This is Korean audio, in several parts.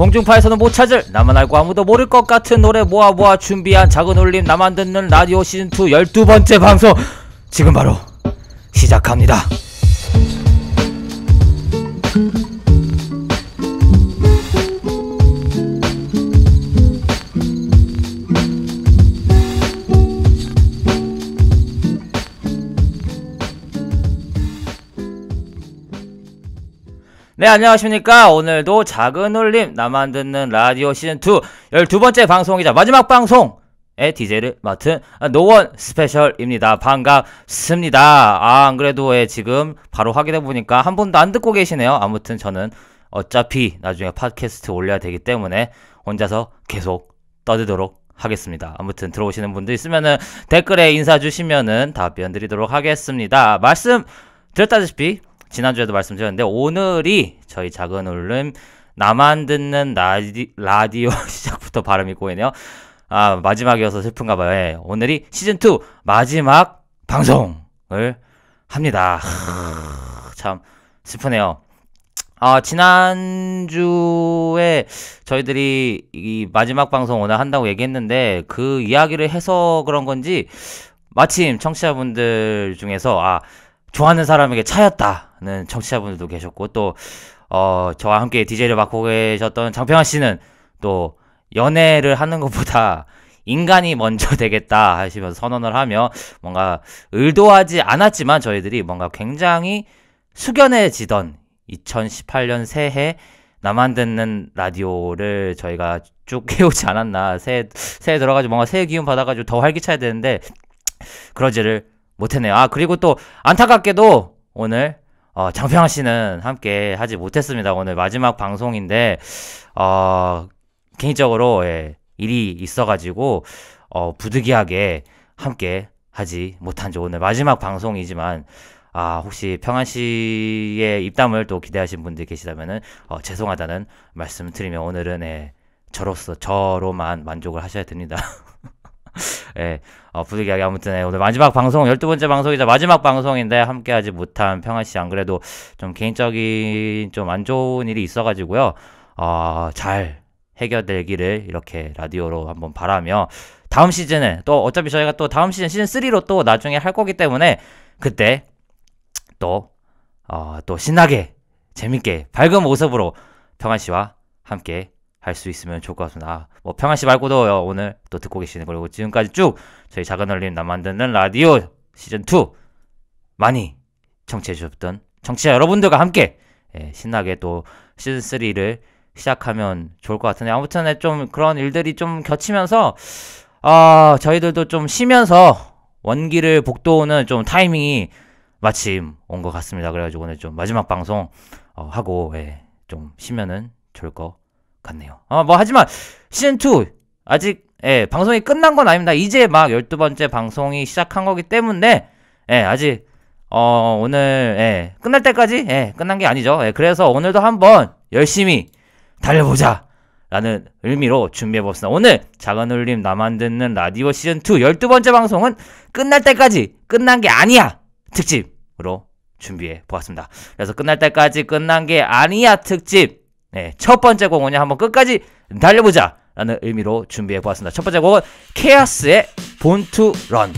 공중파에서는 못 찾을 나만 알고 아무도 모를 것 같은 노래 모아 모아 준비한 작은 울림 나만 듣는 라디오 시즌2 1 2번째 방송 지금 바로 시작합니다. 네 안녕하십니까 오늘도 작은 울림 나만 듣는 라디오 시즌2 12번째 방송이자 마지막 방송의 DJ를 맡은 노원 스페셜입니다 반갑습니다 아 안그래도 예, 지금 바로 확인해보니까 한 분도 안 듣고 계시네요 아무튼 저는 어차피 나중에 팟캐스트 올려야 되기 때문에 혼자서 계속 떠들도록 하겠습니다. 아무튼 들어오시는 분들 있으면은 댓글에 인사 주시면은 답변 드리도록 하겠습니다. 말씀 드렸다시피 지난주에도 말씀드렸는데 오늘이 저희 작은 울림 나만 듣는 라디, 라디오 시작부터 발음이 꼬이네요. 아 마지막이어서 슬픈가 봐요. 예, 오늘이 시즌 2 마지막 방송을 합니다. 참 슬프네요. 아, 지난주에 저희들이 이 마지막 방송 오늘 한다고 얘기했는데 그 이야기를 해서 그런 건지 마침 청취자분들 중에서 아, 좋아하는 사람에게 차였다. 하는 청취자분들도 계셨고 또 어, 저와 함께 DJ를 맡고 계셨던 장평아 씨는 또 연애를 하는 것보다 인간이 먼저 되겠다 하시면서 선언을 하며 뭔가 의도하지 않았지만 저희들이 뭔가 굉장히 숙연해지던 2018년 새해 나만 듣는 라디오를 저희가 쭉 해오지 않았나 새해, 새해 들어가지고 뭔가 새해 기운 받아가지고 더 활기차야 되는데 그러지를 못했네요. 아 그리고 또 안타깝게도 오늘 어, 장평아 씨는 함께 하지 못했습니다. 오늘 마지막 방송인데, 어, 개인적으로, 예, 일이 있어가지고, 어, 부득이하게 함께 하지 못한 지 오늘 마지막 방송이지만, 아, 혹시 평안 씨의 입담을 또 기대하신 분들 계시다면은, 어, 죄송하다는 말씀 드리면 오늘은, 예, 저로서, 저로만 만족을 하셔야 됩니다. 예. 어, 부득 이하게 아무튼 네, 오늘 마지막 방송, 12번째 방송이자 마지막 방송인데 함께하지 못한 평화씨 안 그래도 좀 개인적인 좀 안 좋은 일이 있어가지고요. 어, 잘 해결되기를 이렇게 라디오로 한번 바라며 다음 시즌에 또 어차피 저희가 또 다음 시즌 시즌3로 또 나중에 할 거기 때문에 그때 또, 어, 또 신나게 재밌게 밝은 모습으로 평화씨와 함께 할수 있으면 좋을 것 같습니다. 아, 뭐 평안 씨 말고도 오늘 또 듣고 계시는 그리고 지금까지 쭉 저희 작은 얼림 남 만드는 라디오 시즌 2 많이 청취해 주셨던 청취자 여러분들과 함께 예, 신나게 또 시즌 3를 시작하면 좋을 것 같은데 아무튼 좀 그런 일들이 좀 겹치면서 아 저희들도 좀 쉬면서 원기를 복도오는 좀 타이밍이 마침 온 것 같습니다. 그래가지고 오늘 좀 마지막 방송 어, 하고 예, 좀 쉬면은 좋을 것 같네요. 아, 뭐, 하지만, 시즌2, 아직, 예, 방송이 끝난 건 아닙니다. 이제 막 12번째 방송이 시작한 거기 때문에, 예, 아직, 어, 오늘, 예, 끝날 때까지, 예, 끝난 게 아니죠. 예, 그래서 오늘도 한번 열심히 달려보자! 라는 의미로 준비해봤습니다 오늘 작은 울림 나만 듣는 라디오 시즌2 12번째 방송은 끝날 때까지 끝난 게 아니야! 특집으로 준비해 보았습니다. 그래서 끝날 때까지 끝난 게 아니야! 특집! 네, 첫 번째 곡은요 한번 끝까지 달려보자. 라는 의미로 준비해 보았습니다. 첫 번째 곡은 케아스의 본투 런.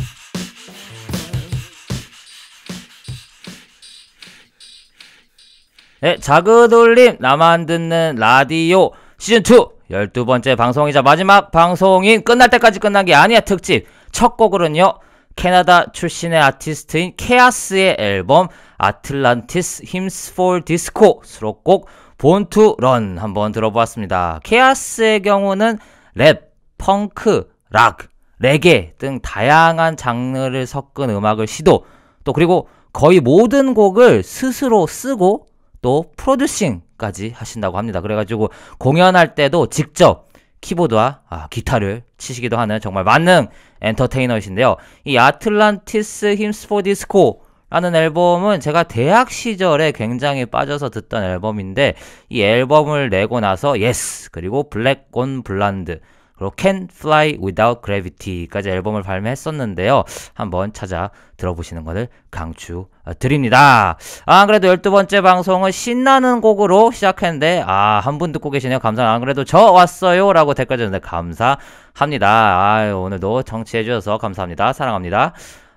네, 자그돌림 나만 듣는 라디오 시즌2 1 2 번째 방송이자 마지막 방송인 끝날 때까지 끝난 게 아니야 특집 첫 곡으로는요 캐나다 출신의 아티스트인 케아스의 앨범 아틀란티스 힘스 폴 디스코 수록곡 본투런 한번 들어보았습니다. 케아스의 경우는 랩, 펑크, 락, 레게 등 다양한 장르를 섞은 음악을 시도 또 그리고 거의 모든 곡을 스스로 쓰고 또 프로듀싱까지 하신다고 합니다. 그래가지고 공연할 때도 직접 키보드와 아, 기타를 치시기도 하는 정말 만능 엔터테이너이신데요. 이 아틀란티스 힘스포 디스코 라는 앨범은 제가 대학 시절에 굉장히 빠져서 듣던 앨범인데 이 앨범을 내고 나서 Yes 그리고 블랙 온 블란드 그리고 Can Fly Without Gravity까지 앨범을 발매했었는데요. 한번 찾아 들어보시는 것을 강추드립니다. 아, 그래도 12번째 방송은 신나는 곡으로 시작했는데, 아, 한 분 듣고 계시네요. 감사, 합니다안 그래도 저 왔어요. 라고 댓글 주는데 감사합니다. 아 오늘도 정치해주셔서 감사합니다. 사랑합니다.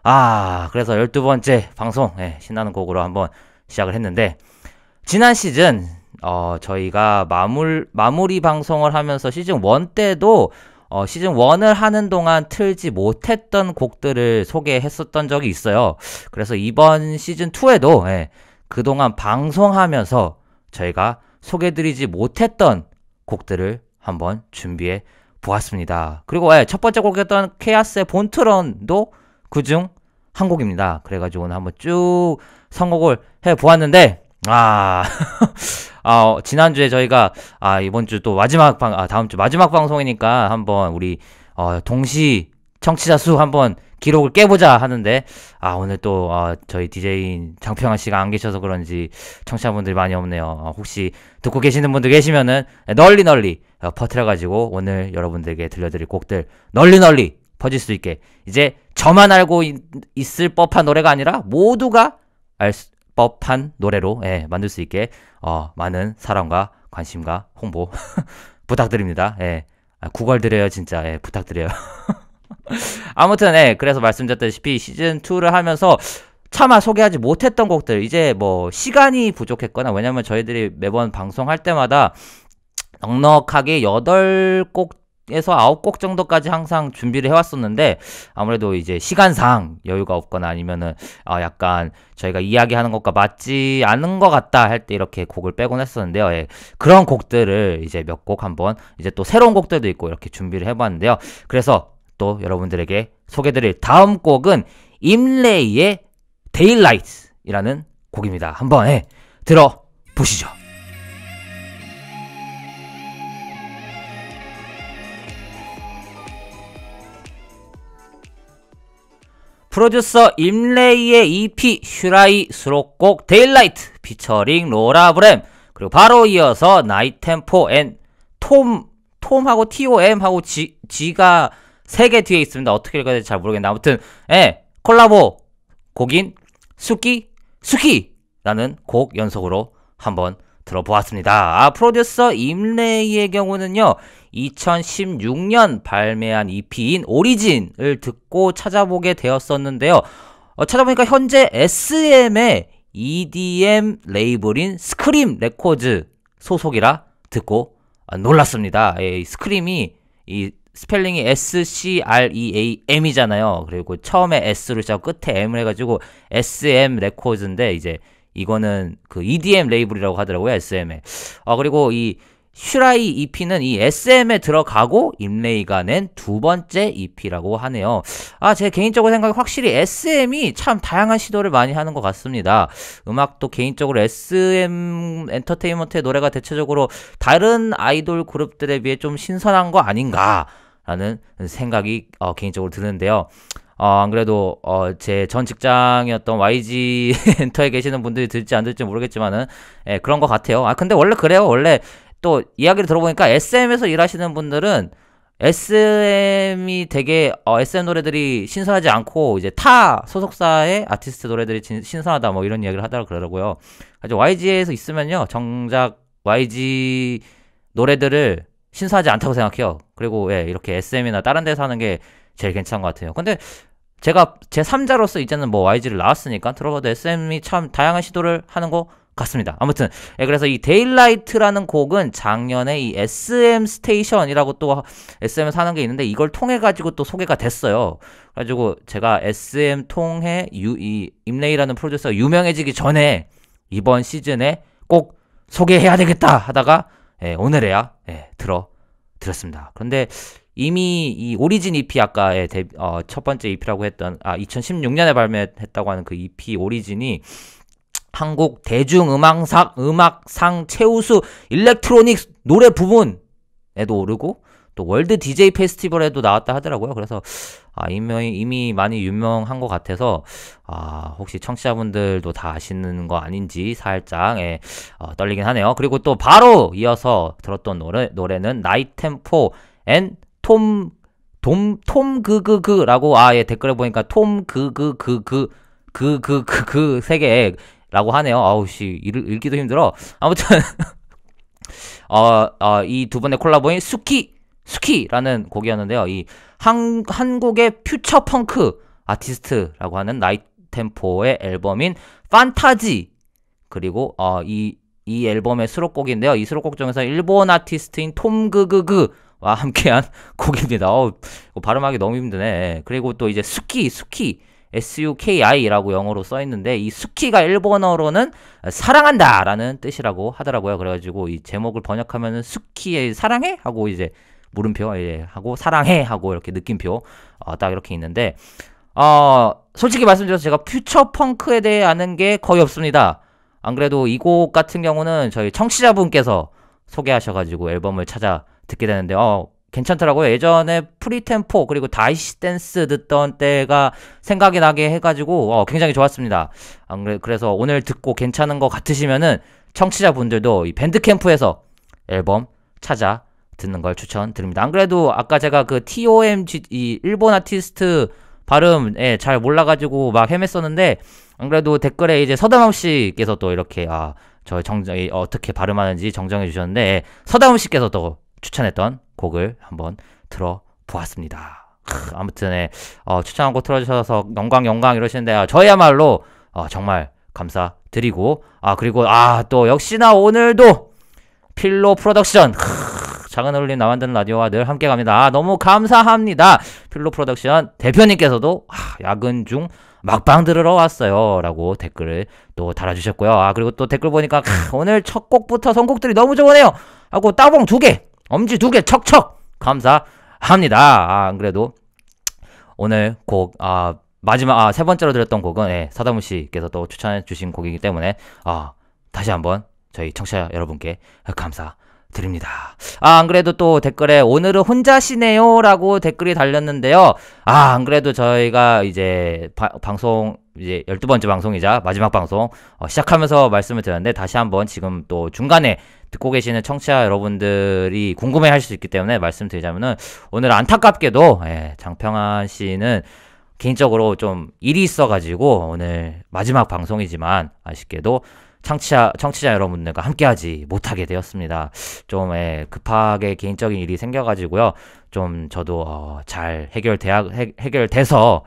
아, 그래서 12번째 방송, 예, 신나는 곡으로 한번 시작을 했는데, 지난 시즌, 어, 저희가 마물, 마무리 방송을 하면서 시즌 1 때도, 어, 시즌 1을 하는 동안 틀지 못했던 곡들을 소개했었던 적이 있어요. 그래서 이번 시즌 2에도, 예, 그동안 방송하면서 저희가 소개드리지 못했던 곡들을 한번 준비해 보았습니다. 그리고 예, 첫 번째 곡이었던 케아스의 본트런도 그중한 곡입니다. 그래가지고 오늘 한번 쭉 선곡을 해 보았는데 아, 아 어, 지난주에 저희가 아 이번 주 또 마지막 방 아, 다음 주 마지막 방송이니까 한번 우리 어, 동시 청취자 수 한번 기록을 깨보자 하는데 아 오늘 또 어, 저희 DJ 장평아 씨가 안 계셔서 그런지 청취자분들이 많이 없네요. 어, 혹시 듣고 계시는 분들 계시면은 널리 널리 어, 퍼트려 가지고 오늘 여러분들에게 들려드릴 곡들 널리 널리 퍼질 수 있게 이제 저만 알고 있, 을 법한 노래가 아니라 모두가 알 법한 노래로 예, 만들 수 있게 어, 많은 사랑과 관심과 홍보 부탁드립니다. 예. 아, 구걸 드려요 진짜 예, 부탁드려요. 아무튼 예, 그래서 말씀드렸다시피 시즌 2를 하면서 차마 소개하지 못했던 곡들 이제 뭐 시간이 부족했거나 왜냐면 저희들이 매번 방송할 때마다 넉넉하게 8곡 에서 9곡 정도까지 항상 준비를 해왔었는데 아무래도 이제 시간상 여유가 없거나 아니면은 아 약간 저희가 이야기하는 것과 맞지 않은 것 같다 할 때 이렇게 곡을 빼곤 했었는데요. 예. 그런 곡들을 이제 몇 곡 한번 이제 또 새로운 곡들도 있고 이렇게 준비를 해봤는데요. 그래서 또 여러분들에게 소개드릴 다음 곡은 임레이의 데일라이트라는 이 곡입니다. 한번 예, 들어보시죠. 프로듀서 임레이의 EP 슈라이 수록곡 데일라이트 피처링 로라 브램 그리고 바로 이어서 나이템포 앤 톰 톰하고 TOM하고 G, G가 세 개 뒤에 있습니다. 어떻게 읽어야 될지 잘 모르겠는데 아무튼 예 콜라보 곡인 수키 수키라는 곡 연속으로 한번 들어보았습니다. 아, 프로듀서 임레이의 경우는요, 2016년 발매한 EP인 오리진을 듣고 찾아보게 되었었는데요. 어, 찾아보니까 현재 SM의 EDM 레이블인 스크림 레코드 소속이라 듣고 아, 놀랐습니다. 예, 스크림이 이 스펠링이 S C R E A M이잖아요. 그리고 처음에 S를 시작 끝에 M을 해가지고 S M 레코드인데 이제 이거는 그 EDM 레이블이라고 하더라고요 SM에. 아 어, 그리고 이 슈라이 EP는 이 SM에 들어가고 임레이가 낸 두 번째 EP라고 하네요. 아, 제 개인적으로 생각에 확실히 SM이 참 다양한 시도를 많이 하는 것 같습니다. 음악도 개인적으로 SM 엔터테인먼트의 노래가 대체적으로 다른 아이돌 그룹들에 비해 좀 신선한 거 아닌가라는 생각이 어, 개인적으로 드는데요. 어, 안 그래도, 어, 제 전 직장이었던 YG 엔터에 계시는 분들이 들지 안 들지 모르겠지만은, 예, 그런 것 같아요. 아, 근데 원래 그래요. 원래 또 이야기를 들어보니까 SM에서 일하시는 분들은 SM이 되게 어, SM 노래들이 신선하지 않고 이제 타 소속사의 아티스트 노래들이 진, 신선하다 뭐 이런 이야기를 하더라고 그러더라고요. 아주 YG에서 있으면요 정작 YG 노래들을 신선하지 않다고 생각해요. 그리고 예, 이렇게 SM이나 다른 데서 하는 게 제일 괜찮은 것 같아요. 근데 제가 제 3자로서 이제는 뭐 YG를 나왔으니까 들어봐도 SM이 참 다양한 시도를 하는 거 같습니다. 아무튼 예, 그래서 이 데일라이트라는 곡은 작년에 이 SM 스테이션이라고 또 SM 사는 게 있는데 이걸 통해 가지고 또 소개가 됐어요. 그래가지고 제가 SM 통해 유, 이 임레이라는 프로듀서 유명해지기 전에 이번 시즌에 꼭 소개해야 되겠다 하다가 예, 오늘에야 예, 들어 드렸습니다. 그런데 이미 이 오리진 EP 아까의 데뷔, 어, 첫 번째 EP라고 했던 아 2016년에 발매했다고 하는 그 EP 오리진이 한국 대중음악상 음악상 최우수 일렉트로닉 노래 부분에도 오르고 또 월드 DJ 페스티벌에도 나왔다 하더라고요. 그래서 아, 이미, 이미 많이 유명한 것 같아서 아, 혹시 청취자분들도 다 아시는 거 아닌지 살짝 예, 어, 떨리긴 하네요. 그리고 또 바로 이어서 들었던 노래, 노래는 나이템포 앤톰 돔, 톰, 그그그라고, 아, 예, 댓글에 보니까 톰, 그그그 그, 그 그 그 그 세 개, 라고 하네요. 아우씨, 읽기도 힘들어. 아무튼, 어, 어, 이두 분의 콜라보인 수키, 수키라는 곡이었는데요. 이 한, 한국의 퓨처 펑크 아티스트라고 하는 나이템포의 앨범인 판타지, 그리고 어, 이, 이 앨범의 수록곡인데요. 이 수록곡 중에서 일본 아티스트인 톰그그그 와 함께한 곡입니다. 어 발음하기 너무 힘드네. 그리고 또 이제 수키, 수키. SUKI라고 영어로 써 있는데 이 스키가 일본어로는 사랑한다라는 뜻이라고 하더라고요. 그래가지고 이 제목을 번역하면은 스키의 사랑해 하고 이제 물음표 예, 하고 사랑해 하고 이렇게 느낌표 어, 딱 이렇게 있는데 어, 솔직히 말씀드려서 제가 퓨처 펑크에 대해 아는 게 거의 없습니다. 안 그래도 이 곡 같은 경우는 저희 청취자분께서 소개하셔가지고 앨범을 찾아 듣게 되는데 어, 괜찮더라고요. 예전에 프리템포 그리고 다이시 댄스 듣던 때가 생각이 나게 해가지고 어, 굉장히 좋았습니다. 그래서 오늘 듣고 괜찮은 것 같으시면은 청취자분들도 이 밴드캠프에서 앨범 찾아 듣는 걸 추천드립니다. 안 그래도 아까 제가 그 TOMG 이 일본 아티스트 발음에 잘 몰라가지고 막 헤맸었는데 안 그래도 댓글에 이제 서담함 씨께서 또 이렇게 아저 정정 어떻게 발음하는지 정정해 주셨는데 예, 서담함 씨께서 또 추천했던 곡을 한번 들어보았습니다. 아무튼 어, 추천하고 틀어주셔서 영광 영광 이러시는데 저희야말로 어, 정말 감사드리고 아 그리고 아 또 역시나 오늘도 필로 프로덕션 작은 어울림 나 만드는 라디오와 늘 함께 갑니다. 아, 너무 감사합니다. 필로 프로덕션 대표님께서도 아, 야근 중 막방 들으러 왔어요. 라고 댓글을 또 달아주셨고요. 아, 그리고 또 댓글 보니까, 크, 오늘 첫 곡부터 선곡들이 너무 좋으네요. 하고 따봉 두 개! 엄지 두 개 척척 감사합니다. 아, 안 그래도 오늘 곡 아, 마지막 아, 세 번째로 들었던 곡은 예, 사다무 씨께서 또 추천해 주신 곡이기 때문에 아, 다시 한번 저희 청취자 여러분께 감사. 드립니다. 아, 안 그래도 또 댓글에 오늘은 혼자시네요 라고 댓글이 달렸는데요. 아, 안 그래도 저희가 이제 바, 방송 이제 12번째 방송이자 마지막 방송 어, 시작하면서 말씀을 드렸는데 다시 한번 지금 또 중간에 듣고 계시는 청취자 여러분들이 궁금해 하실 수 있기 때문에 말씀드리자면은 오늘 안타깝게도 예, 장평한 씨는 개인적으로 좀 일이 있어가지고 오늘 마지막 방송이지만 아쉽게도 청취자, 청취자 여러분들과 함께하지 못하게 되었습니다. 좀 예, 급하게 개인적인 일이 생겨가지고요. 좀 저도 어, 잘 해결돼야 해, 해결돼서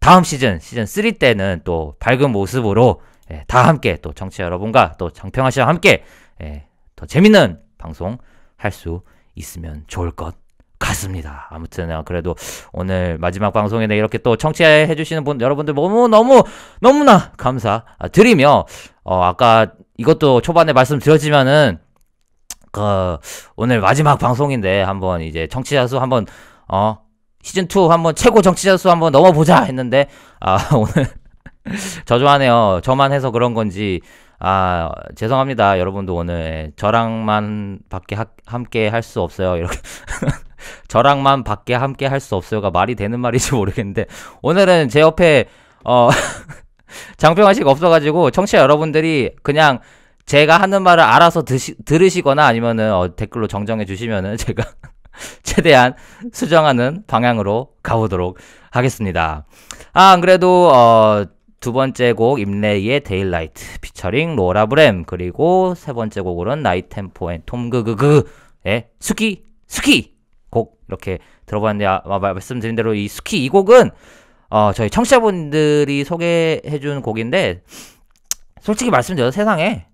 다음 시즌 시즌 3 때는 또 밝은 모습으로 예, 다 함께 또 청취자 여러분과 또 장평아 씨와 함께 예, 더 재밌는 방송 할 수 있으면 좋을 것 같습니다. 아무튼 아, 그래도 오늘 마지막 방송에 이렇게 또 청취해 주시는 분 여러분들 너무 너무 너무나 감사드리며 어, 아까 이것도 초반에 말씀드렸지만은 그 오늘 마지막 방송인데 한번 이제 청취자 수 한번 어 시즌 2 한번 최고 정치자 수 한번 넘어보자 했는데 아 오늘 저조하네요. 저만 해서 그런 건지 아 죄송합니다. 여러분도 오늘 저랑만 밖에 하, 함께 할 수 없어요. 이렇게 저랑만 밖에 함께 할 수 없어요가 말이 되는 말인지 모르겠는데 오늘은 제 옆에 어장평환 씨가 없어가지고 청취자 여러분들이 그냥 제가 하는 말을 알아서 드시, 들으시거나 아니면은 어, 댓글로 정정해 주시면은 제가 최대한 수정하는 방향으로 가보도록 하겠습니다. 아, 안 그래도, 어, 두 번째 곡 임레이의 데일라이트 피처링 로라 브램 그리고 세 번째 곡으로는 나이템포 앤 톰그그그의 스키 스키 곡 이렇게 들어봤는데 아, 말씀드린 대로 이 스키 이 곡은 어, 저희 청취자분들이 소개해준 곡인데 솔직히 말씀드려서 세상에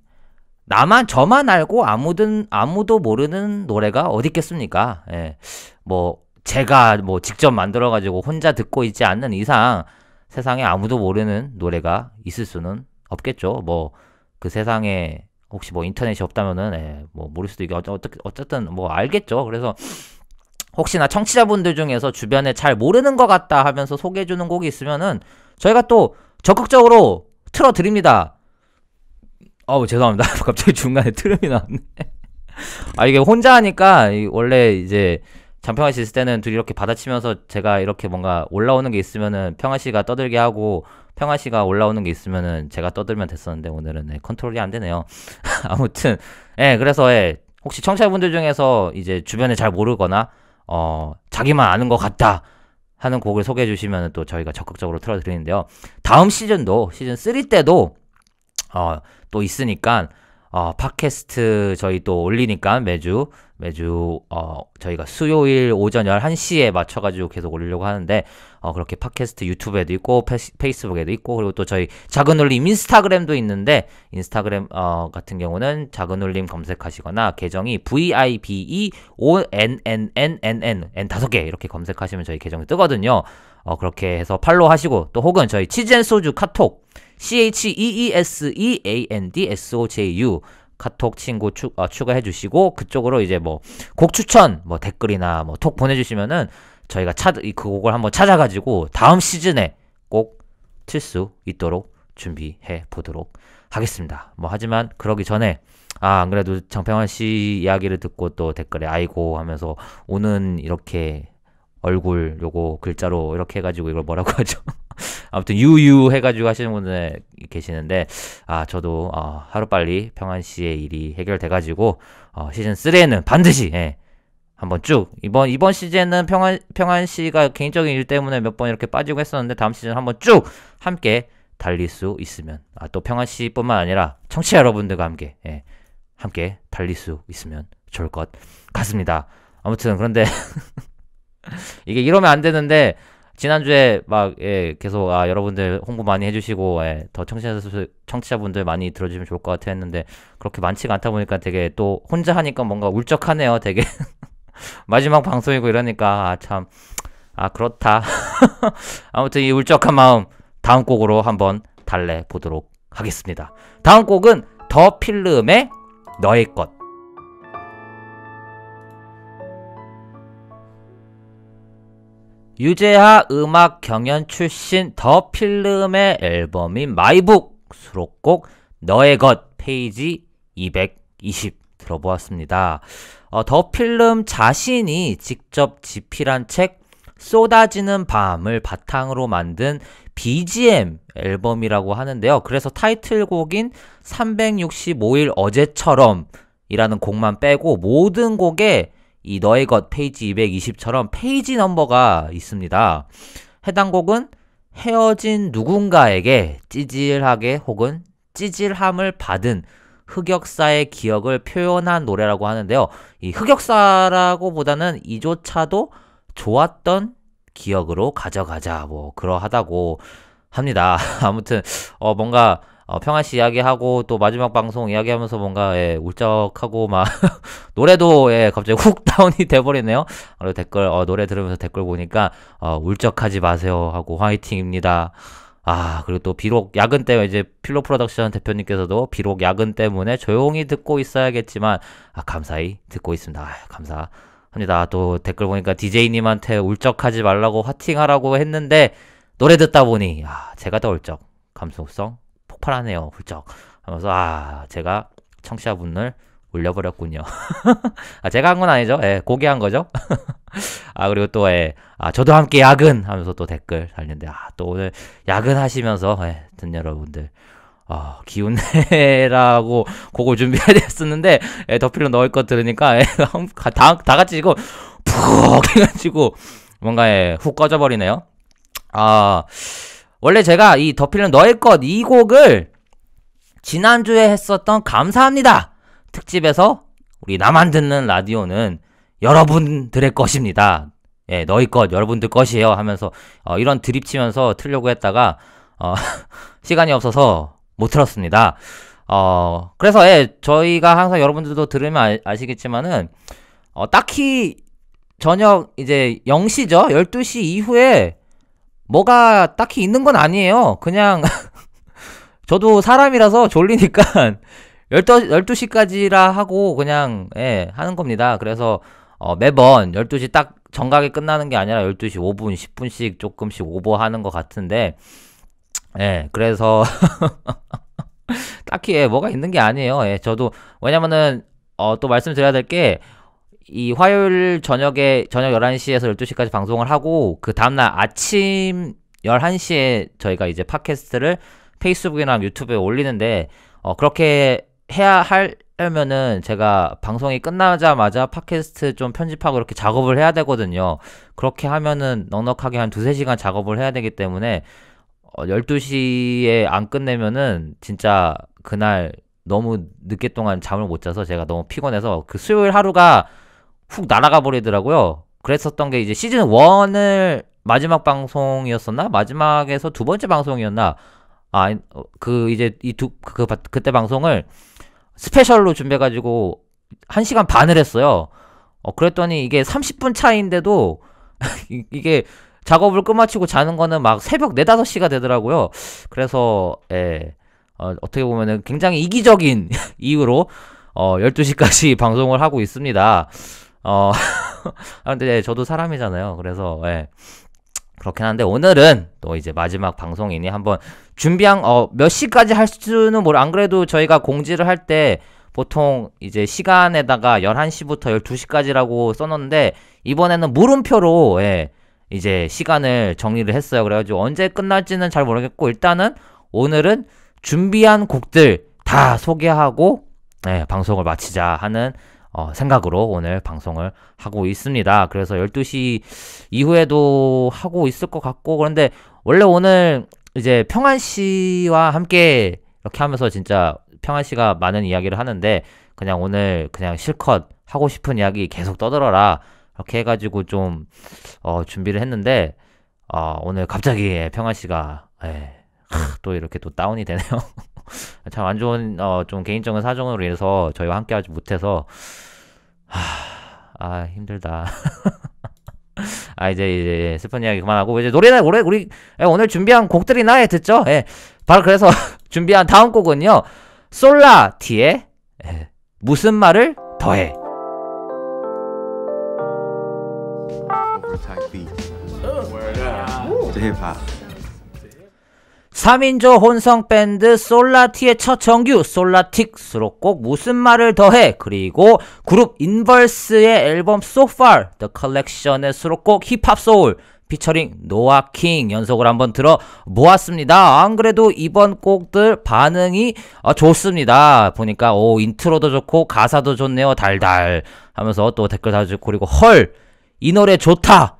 나만 저만 알고 아무든 아무도 모르는 노래가 어디 있겠습니까? 예. 뭐 제가 뭐 직접 만들어 가지고 혼자 듣고 있지 않는 이상 세상에 아무도 모르는 노래가 있을 수는 없겠죠. 뭐 그 세상에 혹시 뭐 인터넷이 없다면은 예, 뭐 모를 수도 있고 어떻 어쨌든 뭐 알겠죠. 그래서 혹시나 청취자분들 중에서 주변에 잘 모르는 것 같다 하면서 소개해 주는 곡이 있으면은 저희가 또 적극적으로 틀어 드립니다. 어우 죄송합니다. 갑자기 중간에 트름이 나왔네. 아 이게 혼자 하니까 원래 이제 장평아 씨 있을 때는 둘이 이렇게 받아치면서 제가 이렇게 뭔가 올라오는 게 있으면은 평화 씨가 떠들게 하고 평화 씨가 올라오는 게 있으면은 제가 떠들면 됐었는데 오늘은 네, 컨트롤이 안 되네요. 아무튼 예 네, 그래서 예 혹시 청취자분들 중에서 이제 주변에 잘 모르거나 어 자기만 아는 것 같다 하는 곡을 소개해 주시면 또 저희가 적극적으로 틀어드리는데요. 다음 시즌도 시즌 3 때도 어, 또 있으니까 어, 팟캐스트 저희 또 올리니까 매주 매주 어, 저희가 수요일 오전 11시에 맞춰 가지고 계속 올리려고 하는데 어, 그렇게 팟캐스트 유튜브에도 있고 페시, 페이스북에도 있고 그리고 또 저희 작은 울림 인스타그램도 있는데 인스타그램 어, 같은 경우는 작은 울림 검색하시거나 계정이 V I B E O N N N N N N 다섯 개 이렇게 검색하시면 저희 계정이 뜨거든요. 어, 그렇게 해서 팔로우 하시고 또 혹은 저희 치즈앤소주 카톡 CHEESEANDSOJU 카톡 친구 추, 어, 추가해 주시고 그쪽으로 이제 뭐 곡 추천 뭐 댓글이나 뭐 톡 보내 주시면은 저희가 찾, 그 곡을 한번 찾아 가지고 다음 시즌에 꼭 칠 수 있도록 준비해 보도록 하겠습니다. 뭐 하지만 그러기 전에 아, 안 그래도 정평환 씨 이야기를 듣고 또 댓글에 아이고 하면서 오는 이렇게 얼굴 요거 글자로 이렇게 해가지고 이걸 뭐라고 하죠? 아무튼 유유 해가지고 하시는 분들 계시는데 아 저도 어, 하루빨리 평안 씨의 일이 해결돼가지고 어, 시즌 3에는 반드시 예, 한번 쭉 이번 이번 시즌은 평안 평안 씨가 개인적인 일 때문에 몇 번 이렇게 빠지고 했었는데 다음 시즌 한번 쭉 함께 달릴 수 있으면 아, 또 평안 씨뿐만 아니라 청취자 여러분들과 함께 예, 함께 달릴 수 있으면 좋을 것 같습니다. 아무튼 그런데 이게 이러면 안 되는데 지난주에 막, 예, 계속, 아, 여러분들 홍보 많이 해주시고, 예, 더 청취자, 청취자분들 많이 들어주시면 좋을 것 같아 했는데, 그렇게 많지가 않다 보니까 되게 또 혼자 하니까 뭔가 울적하네요, 되게. 마지막 방송이고 이러니까, 아, 참. 아, 그렇다. 아무튼 이 울적한 마음, 다음 곡으로 한번 달래보도록 하겠습니다. 다음 곡은 더 필름의 너의 것. 유재하 음악 경연 출신 더 필름의 앨범인 마이북 수록곡 너의 것 페이지 220 들어보았습니다. 어, 더 필름 자신이 직접 집필한 책 쏟아지는 밤을 바탕으로 만든 BGM 앨범이라고 하는데요. 그래서 타이틀곡인 365일 어제처럼 이라는 곡만 빼고 모든 곡에 이 너의 것 페이지 220처럼 페이지 넘버가 있습니다. 해당 곡은 헤어진 누군가에게 찌질하게 혹은 찌질함을 받은 흑역사의 기억을 표현한 노래라고 하는데요. 이 흑역사라고 보다는 이조차도 좋았던 기억으로 가져가자 뭐 그러하다고 합니다. 아무튼 어 뭔가 어, 평화씨 이야기하고 또 마지막 방송 이야기하면서 뭔가 예, 울적하고 막 노래도 예, 갑자기 훅 다운이 돼버리네요. 그리고 댓글 어, 노래 들으면서 댓글 보니까 어, 울적하지 마세요 하고 화이팅입니다. 아 그리고 또 비록 야근 때문에 이제 필로 프로덕션 대표님께서도 비록 야근 때문에 조용히 듣고 있어야겠지만 아, 감사히 듣고 있습니다. 아, 감사합니다. 또 댓글 보니까 DJ님한테 울적하지 말라고 화팅하라고 했는데 노래 듣다 보니 아, 제가 더 울적 감수성 폭발하네요. 훌쩍 하면서 아 제가 청취자분을 올려버렸군요. 아, 제가 한 건 아니죠. 예, 고개한 거죠. 아, 그리고 또, 예, 아, 저도 함께 야근! 하면서 또 댓글 달렸는데, 아, 또 오늘 야근하시면서, 예, 듣 여러분들, 아, 기운 내라고 곡을 준비해야 됐었는데, 예, 더필로 넣을 것 들으니까, 예, 다, 다 같이 지금, 푹! 해가지고, 뭔가, 예, 훅 꺼져버리네요. 아, 원래 제가 이 더필름 너의 것 이 곡을 지난주에 했었던 감사합니다 특집에서 우리 나만 듣는 라디오는 여러분들의 것입니다. 예, 너의 것, 여러분들 것이에요 하면서 어, 이런 드립 치면서 틀려고 했다가 어, 시간이 없어서 못 틀었습니다. 어, 그래서 예, 저희가 항상 여러분들도 들으면 아, 시겠지만은 어, 딱히 저녁 이제 0시죠? 12시 이후에 뭐가 딱히 있는 건 아니에요. 그냥 저도 사람이라서 졸리니까 12, 1 2 시까지라 하고 그냥 예, 하는 겁니다. 그래서 어, 매번 12시 딱 정각이 끝나는 게 아니라 12시 5분, 10분씩 조금씩 오버하는 것 같은데 예, 그래서 딱히 예, 뭐가 있는 게 아니에요. 예, 저도 왜냐면은 어, 또 말씀드려야 될게 이 화요일 저녁에 저녁 11시에서 12시까지 방송을 하고 그 다음 날 아침 11시에 저희가 이제 팟캐스트를 페이스북이나 유튜브에 올리는데 어 그렇게 해야 하려면은 제가 방송이 끝나자마자 팟캐스트 좀 편집하고 이렇게 작업을 해야 되거든요. 그렇게 하면은 넉넉하게 한 두세 시간 작업을 해야 되기 때문에 어 12시에 안 끝내면은 진짜 그날 너무 늦게 동안 잠을 못 자서 제가 너무 피곤해서 그 수요일 하루가 훅 날아가 버리더라고요. 그랬었던 게 이제 시즌 1을 마지막 방송이었었나? 마지막에서 두 번째 방송이었나? 아, 어, 그 이제 이두그 그 그때 방송을 스페셜로 준비해 가지고 1시간 반을 했어요. 어, 그랬더니 이게 30분 차인데도 이게 작업을 끝마치고 자는 거는 막 새벽 4, 5시가 되더라고요. 그래서, 예, 어, 떻게 보면은 굉장히 이기적인 이유로, 어, 12시까지 방송을 하고 있습니다. 어, 아, 근데 네, 저도 사람이잖아요. 그래서, 예. 그렇긴 한데, 오늘은 또 이제 마지막 방송이니 한번 준비한, 어, 몇 시까지 할 수는 뭘, 안 그래도 저희가 공지를 할 때, 보통 이제 시간에다가 11시부터 12시까지라고 써놓는데, 이번에는 물음표로, 예, 이제 시간을 정리를 했어요. 그래가지고 언제 끝날지는 잘 모르겠고, 일단은 오늘은 준비한 곡들 다 소개하고, 예, 방송을 마치자 하는 어, 생각으로 오늘 방송을 하고 있습니다. 그래서 12시 이후에도 하고 있을 것 같고 그런데 원래 오늘 이제 평안 씨와 함께 이렇게 하면서 진짜 평안 씨가 많은 이야기를 하는데 그냥 오늘 그냥 실컷 하고 싶은 이야기 계속 떠들어라 이렇게 해가지고 좀 어, 준비를 했는데 어, 오늘 갑자기 예, 평안 씨가 예, 또 이렇게 또 다운이 되네요. 참 안 좋은 어, 좀 개인적인 사정으로 인해서 저희와 함께하지 못해서 하, 아 힘들다. 아 이제 이제 예, 슬픈 이야기 그만하고 이제 노래나 노래 우리 예, 오늘 준비한 곡들이나 예, 듣죠. 예, 바로 그래서 준비한 다음 곡은요 솔라티의 예, 무슨 말을 더해. 힙합. 3인조 혼성 밴드 솔라티의 첫 정규 솔라틱 수록곡 무슨 말을 더해 그리고 그룹 인벌스의 앨범 So Far The Collection의 수록곡 힙합 소울 피처링 노아 킹 연속을 한번 들어 보았습니다. 안 그래도 이번 곡들 반응이 어, 좋습니다. 보니까 오 인트로도 좋고 가사도 좋네요. 달달 하면서 또 댓글 달아주고 그리고 헐 이 노래 좋다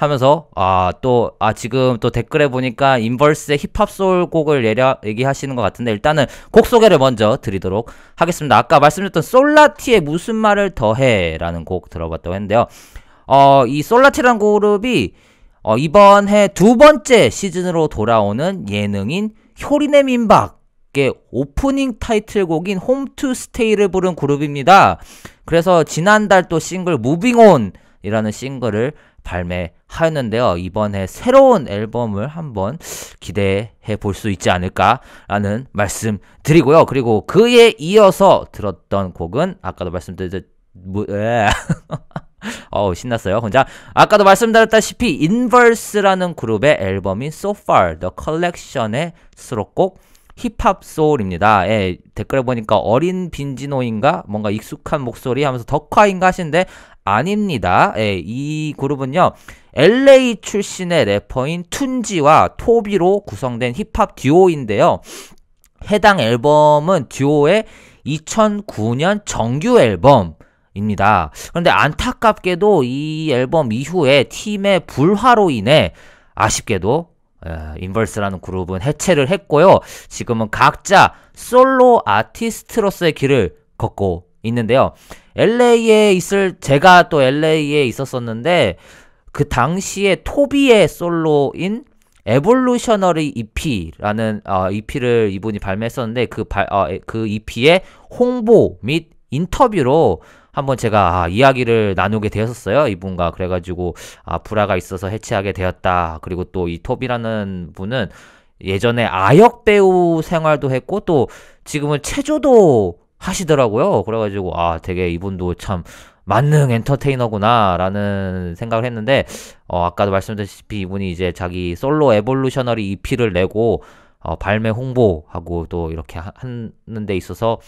하면서 아 또아 아 지금 또 댓글에 보니까 인벌스의 힙합 솔 곡을 얘기하시는 것 같은데 일단은 곡 소개를 먼저 드리도록 하겠습니다. 아까 말씀드렸던 솔라티의 무슨 말을 더해라는 곡 들어봤다고 했는데요. 어 이 솔라티라는 그룹이 어, 이번 해 두 번째 시즌으로 돌아오는 예능인 효리네 민박의 오프닝 타이틀곡인 홈투스테이를 부른 그룹입니다. 그래서 지난달 또 싱글 무빙온이라는 싱글을 발매하였는데요. 이번에 새로운 앨범을 한번 기대해 볼 수 있지 않을까라는 말씀 드리고요. 그리고 그에 이어서 들었던 곡은 아까도 말씀드렸듯 뭐, 어우 신났어요 혼자 아까도 말씀드렸다시피 인버스라는 그룹의 앨범인 So Far The Collection의 수록곡 힙합 소울입니다. 예, 댓글에 보니까 어린 빈지노인가 뭔가 익숙한 목소리 하면서 덕화인가 하신데 아닙니다. 예, 이 그룹은요. LA 출신의 래퍼인 툰지와 토비로 구성된 힙합 듀오인데요. 해당 앨범은 듀오의 2009년 정규 앨범 입니다. 그런데 안타깝게도 이 앨범 이후에 팀의 불화로 인해 아쉽게도 예, 인벌스라는 그룹은 해체를 했고요. 지금은 각자 솔로 아티스트로서의 길을 걷고 있는데요. LA에 있을 제가 또 LA에 있었었는데 그 당시에 토비의 솔로인 에볼루셔너리 EP라는 어, EP를 이분이 발매했었는데 그, 발, 어, 그 EP의 홍보 및 인터뷰로 한번 제가 아, 이야기를 나누게 되었었어요 이분과 그래가지고 아, 불화가 있어서 해체하게 되었다 그리고 또 이토비라는 분은 예전에 아역 배우 생활도 했고 또 지금은 체조도 하시더라고요. 그래가지고 아 되게 이분도 참 만능 엔터테이너구나라는 생각을 했는데 어, 아까도 말씀드렸다시피 이분이 이제 자기 솔로 에볼루셔너리 EP를 내고 어, 발매 홍보하고 또 이렇게 하, 는데 있어서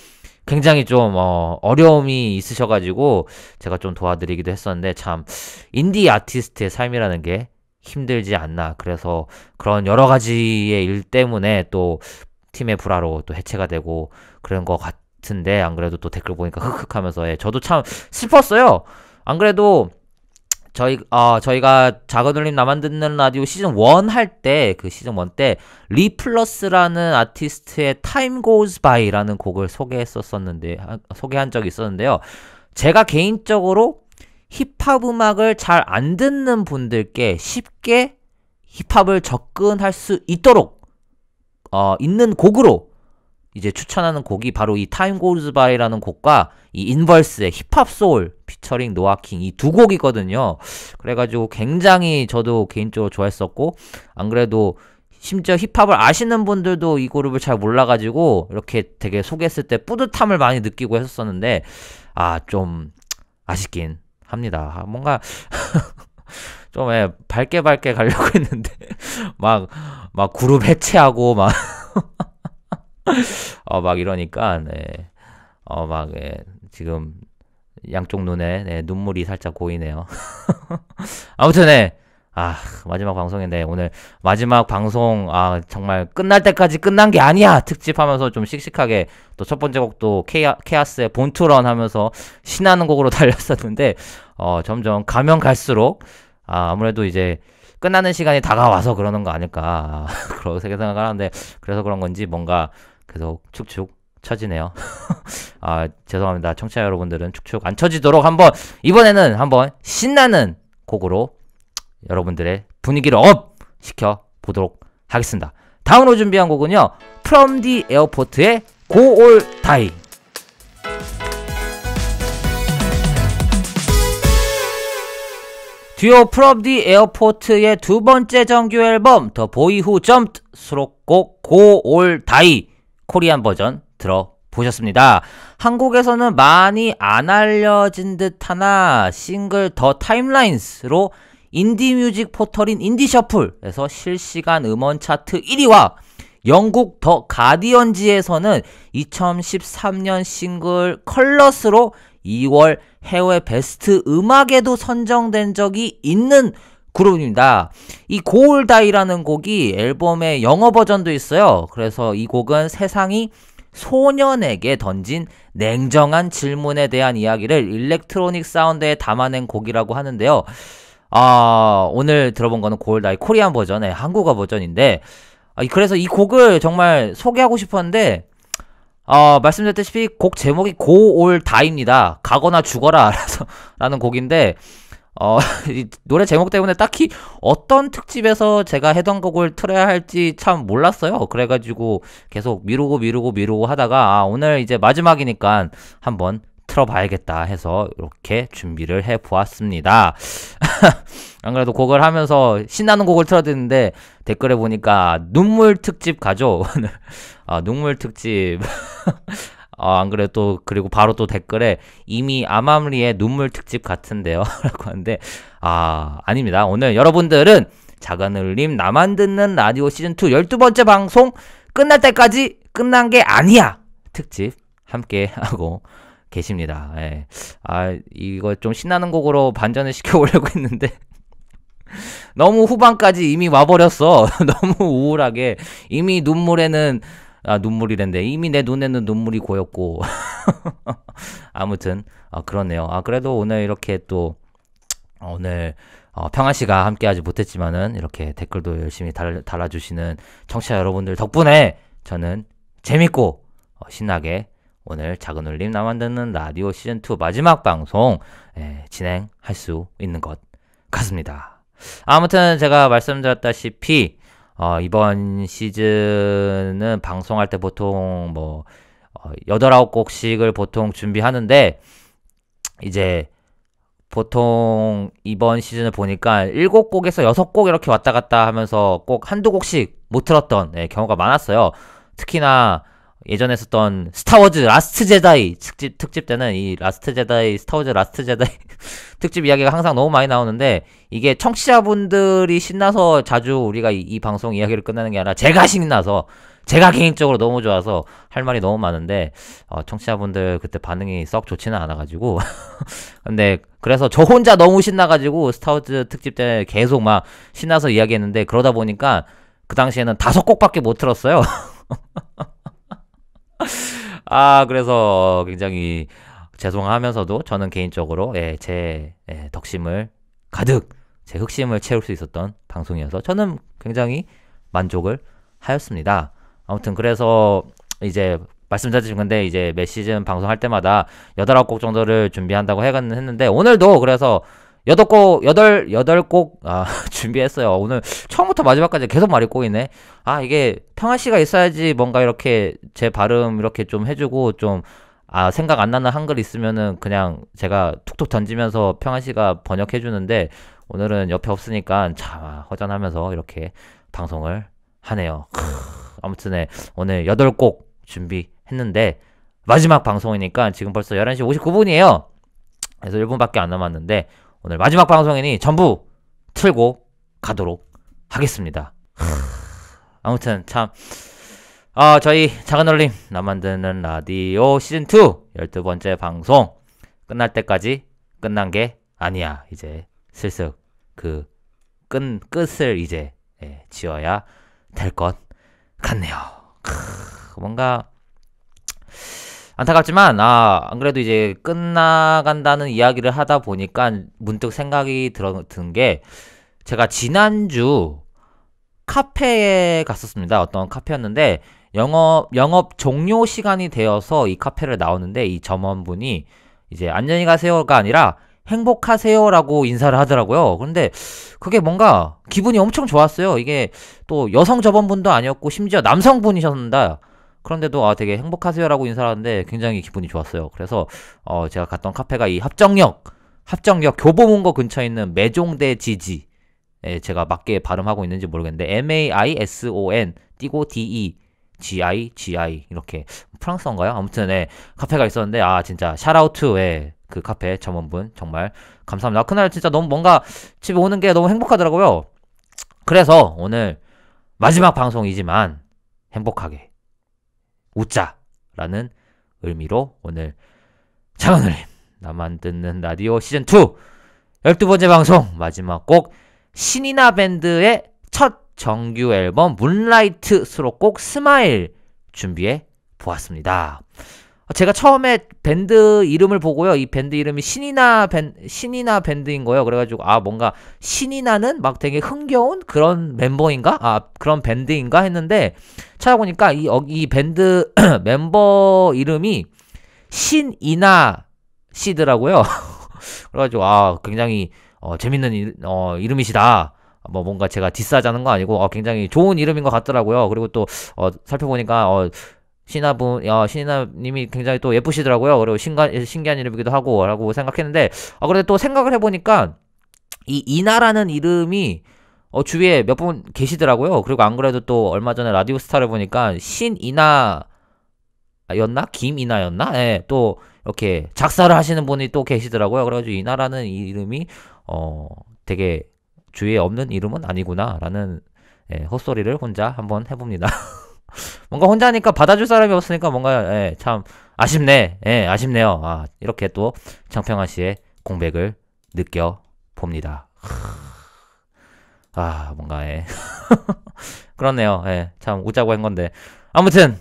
굉장히 좀 어, 어려움이 있으셔가지고 제가 좀 도와드리기도 했었는데 참 인디 아티스트의 삶이라는 게 힘들지 않나 그래서 그런 여러 가지의 일 때문에 또 팀의 불화로 또 해체가 되고 그런 것 같. 아요 같은데 안 그래도 또 댓글 보니까 흑흑 하면서 예, 저도 참 슬펐어요. 안 그래도 저희 어, 저희가 작은 울림 나만 드는 라디오 시즌 1 할 때 그 시즌 1 때 리플러스라는 아티스트의 Time Goes By라는 곡을 소개했었었는데 하, 아, 소개한 적이 있었는데요. 제가 개인적으로 힙합 음악을 잘 안 듣는 분들께 쉽게 힙합을 접근할 수 있도록 어, 있는 곡으로 이제 추천하는 곡이 바로 이 타임 고즈 바이라는 곡과 이 인벌스의 힙합 소울 피처링 노아킹 이 두 곡이거든요. 그래가지고 굉장히 저도 개인적으로 좋아했었고 안 그래도 심지어 힙합을 아시는 분들도 이 그룹을 잘 몰라가지고 이렇게 되게 소개했을 때 뿌듯함을 많이 느끼고 했었었는데 아 좀 아쉽긴 합니다. 아, 뭔가 좀 예, 밝게 밝게 가려고 했는데 막 막 그룹 해체하고 막 어, 막 이러니까, 네. 어, 막, 예, 지금, 양쪽 눈에, 네, 눈물이 살짝 고이네요. 아무튼, 네. 아, 마지막 방송인데, 오늘 마지막 방송, 아, 정말 끝날 때까지 끝난 게 아니야! 특집 하면서 좀 씩씩하게, 또 첫 번째 곡도 케아, 케아스의 본투런 하면서 신나는 곡으로 달렸었는데, 어, 점점 가면 갈수록, 아, 아무래도 이제, 끝나는 시간이 다가와서 그러는 거 아닐까. 그렇게 생각을 하는데, 그래서 그런 건지 뭔가, 계속 축축 처지네요. 아, 죄송합니다. 청취자 여러분들은 축축 안 처지도록 한번, 이번에는 한번 신나는 곡으로 여러분들의 분위기를 업! 시켜 보도록 하겠습니다. 다음으로 준비한 곡은요, From the Airport의 Go a l Die. 듀오 From the Airport의 두 번째 정규 앨범, The Boy Who Jumped 수록곡 Go a l Die. 코리안 버전 들어보셨습니다. 한국에서는 많이 안 알려진 듯 하나 싱글 더 타임라인스로 인디 뮤직 포털인 인디 셔플에서 실시간 음원 차트 1위와 영국 더 가디언지에서는 2013년 싱글 컬러스로 2월 해외 베스트 음악에도 선정된 적이 있는 그룹입니다. 이골 다이라는 곡이 앨범의 영어 버전도 있어요. 그래서 이 곡은 세상이 소년에게 던진 냉정한 질문에 대한 이야기를 일렉트로닉 사운드에 담아낸 곡이라고 하는데요. 아, 오늘 들어본 거는 골 다이 코리안 버전의 한국어 버전인데, 아, 그래서 이 곡을 정말 소개하고 싶었는데, 아, 말씀드렸다시피 곡 제목이 고올 다입니다. 가거나 죽어라 라는 곡인데 어, 이 노래 제목 때문에 딱히 어떤 특집에서 제가 해던 곡을 틀어야 할지 참 몰랐어요. 그래가지고 계속 미루고 미루고 미루고 하다가 아, 오늘 이제 마지막이니까 한번 틀어봐야겠다 해서 이렇게 준비를 해보았습니다. 안 그래도 곡을 하면서 신나는 곡을 틀어드는데 댓글에 보니까 눈물 특집 가죠. 오늘 아, 눈물 특집. 어, 안 그래도 또 그리고 바로 또 댓글에 이미 아마무리의 눈물 특집 같은데요 라고 하는데 아 아닙니다 오늘 여러분들은 작은 울림 나만 듣는 라디오 시즌2 12번째 방송 끝날 때까지 끝난 게 아니야 특집 함께 하고 계십니다 예. 아 이거 좀 신나는 곡으로 반전을 시켜보려고 했는데 너무 후반까지 이미 와버렸어. 너무 우울하게. 이미 눈물에는 아, 눈물이랜데 이미 내 눈에는 눈물이 고였고 아무튼 아, 그렇네요. 아 그래도 오늘 이렇게 또 어, 오늘 어, 평화 씨가 함께하지 못했지만은 이렇게 댓글도 열심히 달, 달아주시는 청취자 여러분들 덕분에 저는 재밌고 어, 신나게 오늘 작은 울림 나만 듣는 라디오 시즌 2 마지막 방송 예, 진행할 수 있는 것 같습니다. 아무튼 제가 말씀드렸다시피 어, 이번 시즌은 방송할 때 보통 뭐, 어, 8, 9곡씩을 보통 준비하는데, 이제, 보통 이번 시즌을 보니까 7곡에서 6곡 이렇게 왔다 갔다 하면서 꼭 한두 곡씩 못 들었던 예, 경우가 많았어요. 특히나 예전에 썼던 스타워즈 라스트 제다이 특집, 특집 때는 이 라스트 제다이, 스타워즈 라스트 제다이 특집 이야기가 항상 너무 많이 나오는데 이게 청취자분들이 신나서 자주 우리가 이, 이 방송 이야기를 끝내는 게 아니라 제가 신나서 제가 개인적으로 너무 좋아서 할 말이 너무 많은데 어, 청취자분들 그때 반응이 썩 좋지는 않아가지고 근데 그래서 저 혼자 너무 신나가지고 스타워즈 특집 때 계속 막 신나서 이야기했는데 그러다 보니까 그 당시에는 다섯 곡밖에 못 들었어요 아, 그래서 굉장히 죄송하면서도 저는 개인적으로 예, 제 예, 덕심을 가득 제 흑심을 채울 수 있었던 방송이어서 저는 굉장히 만족을 하였습니다. 아무튼 그래서 이제 말씀드렸지만 근데 이제 매 시즌 방송할 때마다 여덟 곡 정도를 준비한다고 해갔는데 오늘도 그래서 여덟 곡, 여덟, 여덟 곡, 아, 준비했어요. 오늘 처음부터 마지막까지 계속 말이 꼬이네. 아, 이게 평화 씨가 있어야지 뭔가 이렇게 제 발음 이렇게 좀 해주고 좀, 아, 생각 안 나는 한글 있으면은 그냥 제가 툭툭 던지면서 평화 씨가 번역해주는데 오늘은 옆에 없으니까 참, 허전하면서 이렇게 방송을 하네요. 크, 아무튼에 오늘 여덟 곡 준비했는데 마지막 방송이니까 지금 벌써 11시 59분이에요. 그래서 1분밖에 안 남았는데 오늘 마지막 방송이니 전부 틀고 가도록 하겠습니다. 아무튼 참 아, 저희 작은 올림 나 만드는 라디오 시즌 2 12번째 방송 끝날 때까지 끝난 게 아니야. 이제 슬슬 그 끝, 끝을 이제 예, 지어야 될 것 같네요. 크, 뭔가 안타깝지만 아 안 그래도 이제 끝나간다는 이야기를 하다 보니까 문득 생각이 드는 던게 제가 지난주 카페에 갔었습니다. 어떤 카페였는데 영업 영업 종료 시간이 되어서 이 카페를 나오는데 이 점원분이 이제 안녕히 가세요가 아니라 행복하세요라고 인사를 하더라고요. 그런데 그게 뭔가 기분이 엄청 좋았어요. 이게 또 여성 점원분도 아니었고 심지어 남성분이셨는데 그런데도 아 되게 행복하세요라고 인사를 하는데 굉장히 기분이 좋았어요. 그래서 어 제가 갔던 카페가 이 합정역 합정역 교보문고 근처에 있는 매종대 지지 에 제가 맞게 발음하고 있는지 모르겠는데 M A I S O N 띠고 D E G I G I 이렇게 프랑스어인가요? 아무튼 에 카페가 있었는데 아 진짜 샤라우트 에그 카페 점원분 정말 감사합니다. 그날 진짜 너무 뭔가 집에 오는 게 너무 행복하더라고요. 그래서 오늘 마지막 방송이지만 행복하게 웃자라는 의미로 오늘 장원을 나만 듣는 라디오 시즌 2 12번째 방송 마지막 곡 신이나 밴드의 첫 정규 앨범 문라이트 수록곡 스마일 준비해 보았습니다. 아, 제가 처음에 밴드 이름을 보고요. 이 밴드 이름이 신이나 밴 신이나 밴드인 거예요. 그래가지고 아 뭔가 신이나는 막 되게 흥겨운 그런 멤버인가? 아 그런 밴드인가 했는데 찾아보니까 이, 어, 이 밴드 멤버 이름이 신이나 씨더라고요. 그래가지고 아 굉장히 어, 재밌는 일, 어, 이름이시다. 뭐 뭔가 제가 디스하자는 거 아니고 어, 굉장히 좋은 이름인 것 같더라고요. 그리고 또 어, 살펴보니까 어, 신하분, 어, 신하님이 굉장히 또 예쁘시더라고요. 그리고 신간, 신기한 이름이기도 하고, 라고 생각했는데, 아, 그런데 또 생각을 해보니까, 이 이나라는 이름이, 어, 주위에 몇 분 계시더라고요. 그리고 안 그래도 또 얼마 전에 라디오 스타를 보니까, 신이나, 였나? 김이나였나? 예, 네, 또, 이렇게 작사를 하시는 분이 또 계시더라고요. 그래가지고 이나라는 이름이, 어, 되게 주위에 없는 이름은 아니구나라는 예, 헛소리를 혼자 한번 해봅니다. 뭔가 혼자 하니까 받아줄 사람이 없으니까 뭔가 예, 참 아쉽네. 예, 아쉽네요. 아, 이렇게 또 장평아 씨의 공백을 느껴 봅니다. 아, 뭔가 예. 그렇네요. 예. 참 웃자고 한 건데. 아무튼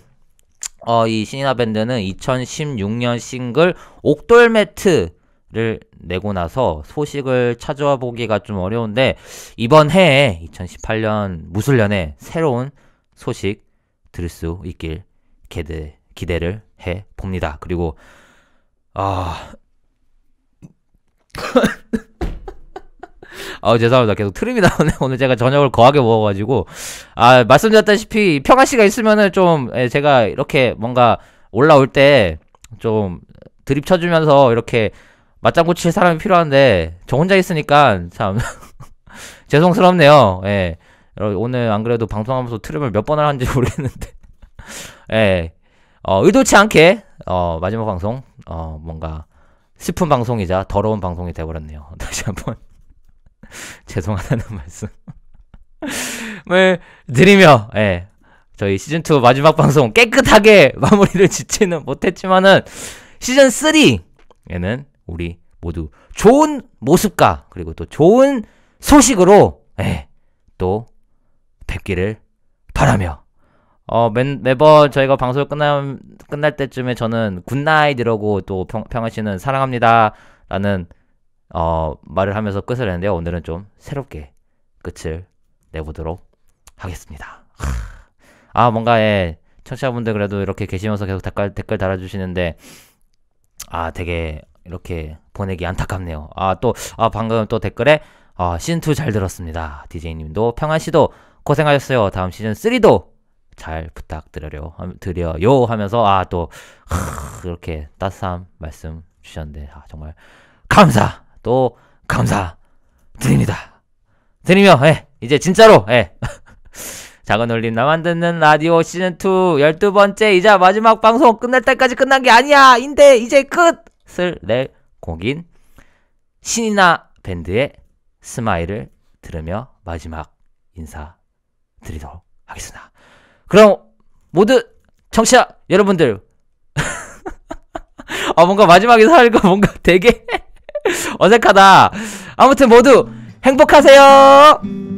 어, 이 신이나 밴드는 2016년 싱글 옥돌 매트를 내고 나서 소식을 찾아 보기가 좀 어려운데 이번 해에 2018년 무술년에 새로운 소식 들을 수 있길 기대, 기대를 해 봅니다. 그리고, 아, 아 죄송합니다. 계속 트림이 나오네. 오늘 제가 저녁을 거하게 먹어가지고. 아, 말씀드렸다시피, 평화 씨가 있으면은 좀, 예, 제가 이렇게 뭔가 올라올 때 좀 드립 쳐주면서 이렇게 맞장구 칠 사람이 필요한데, 저 혼자 있으니까 참, 죄송스럽네요. 예. 오늘 안 그래도 방송하면서 트림을몇 번을 는지 모르겠는데. 예. 어, 의도치 않게, 어, 마지막 방송, 어, 뭔가, 슬픈 방송이자 더러운 방송이 돼버렸네요 다시 한번. 죄송하다는 말씀을 드리며, 예. 저희 시즌2 마지막 방송 깨끗하게 마무리를 짓지는 못했지만은, 시즌3에는 우리 모두 좋은 모습과, 그리고 또 좋은 소식으로, 예. 또 뵙기를 바라며 어, 매, 매번 저희가 방송 끝나, 끝날 때쯤에 저는 굿나잇이라고 또 평, 평화 씨는 사랑합니다 라는 어, 말을 하면서 끝을 했는데요. 오늘은 좀 새롭게 끝을 내보도록 하겠습니다. 아, 뭔가, 예, 청취자분들 그래도 이렇게 계시면서 계속 댓글, 댓글 달아주시는데, 아, 되게 이렇게 보내기 안타깝네요. 아, 또, 아, 방금 또 댓글에, 아, 어, 신투잘 들었습니다. DJ님도, 평안시도 고생하셨어요. 다음 시즌 3도 잘 부탁드려요. 드려요 하면서 아 또 이렇게 따스한 말씀 주셨는데 아, 정말 감사 또 감사 드립니다. 드리며 예, 이제 진짜로 예. 작은 올림 나만 듣는 라디오 시즌2 열두번째이자 마지막 방송 끝날 때까지 끝난 게 아니야 인데 이제 끝을 낼 곡인 신이나 밴드의 스마일을 들으며 마지막 인사 드리도록 하겠습니다. 그럼 모두 청취자 여러분들 아 뭔가 마지막에 살까 뭔가 되게 어색하다. 아무튼 모두 행복하세요.